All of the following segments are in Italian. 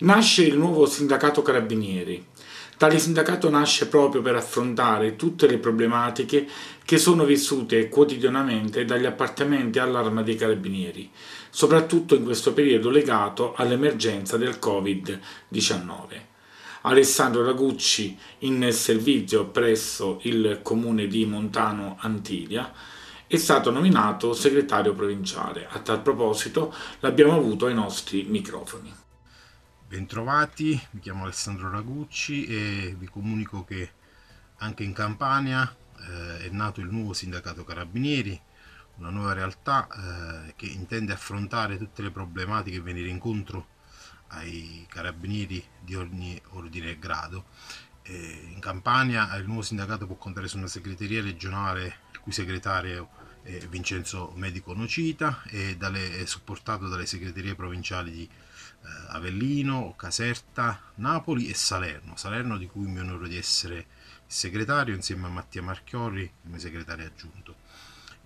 Nasce il nuovo sindacato carabinieri. Tale sindacato nasce proprio per affrontare tutte le problematiche che sono vissute quotidianamente dagli appartamenti all'arma dei carabinieri, soprattutto in questo periodo legato all'emergenza del Covid-19. Alessandro Ragucci in servizio presso il comune di Montano Antiglia è stato nominato segretario provinciale. A tal proposito l'abbiamo avuto ai nostri microfoni. Bentrovati, mi chiamo Alessandro Ragucci e vi comunico che anche in Campania eh, è nato il nuovo sindacato Carabinieri, una nuova realtà eh, che intende affrontare tutte le problematiche e venire incontro ai carabinieri di ogni ordine e grado. Eh, in Campania eh, il nuovo sindacato può contare su una segreteria regionale il cui segretario è Vincenzo Medico Nocita e dalle, è supportato dalle segreterie provinciali di Campania eh, Avellino, Caserta, Napoli e Salerno. Salerno di cui mi onoro di essere il segretario insieme a Mattia Marchioli, come segretario aggiunto.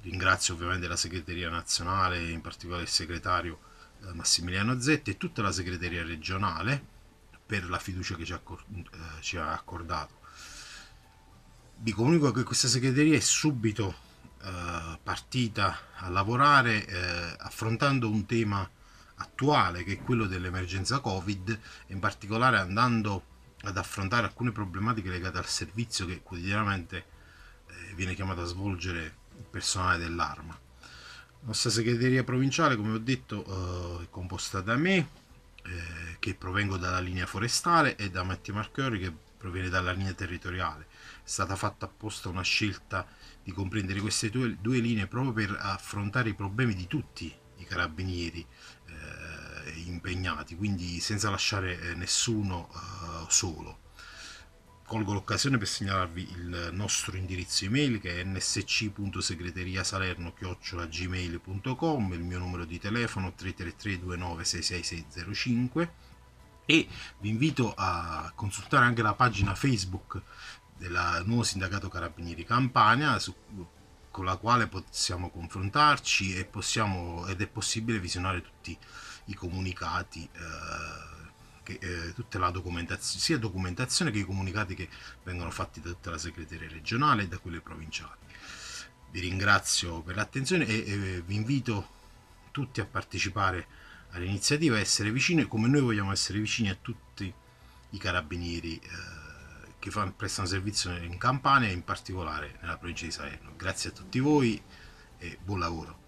Ringrazio ovviamente la segreteria nazionale, in particolare il segretario eh, Massimiliano Zetti e tutta la segreteria regionale per la fiducia che ci ha, eh, accordato. Vi comunico che questa segreteria è subito partita a lavorare affrontando un tema attuale che è quello dell'emergenza Covid, in particolare andando ad affrontare alcune problematiche legate al servizio che quotidianamente eh, viene chiamato a svolgere il personale dell'arma. La nostra segreteria provinciale, come ho detto, eh, è composta da me, eh, che provengo dalla linea forestale, e da Matti Marchiori, che proviene dalla linea territoriale. È stata fatta apposta una scelta di comprendere queste due linee proprio per affrontare i problemi di tutti i carabinieri, impegnati, quindi senza lasciare eh, nessuno eh, solo. Colgo l'occasione per segnalarvi il nostro indirizzo email che è nsc.segreteriasalerno.gmail.com, il mio numero di telefono 333 29 66605 e vi invito a consultare anche la pagina Facebook del nuovo sindacato Carabinieri Campania su con la quale possiamo confrontarci e possiamo, ed è possibile visionare tutti i comunicati, eh, che, eh, tutta la documentazione, sia documentazione che i comunicati che vengono fatti da tutta la segreteria regionale e da quelle provinciali. Vi ringrazio per l'attenzione e, e vi invito tutti a partecipare all'iniziativa, a essere vicini come noi vogliamo essere vicini a tutti i carabinieri. Eh, che fan, prestano servizio in Campania e in particolare nella provincia di Salerno. Grazie a tutti voi e buon lavoro.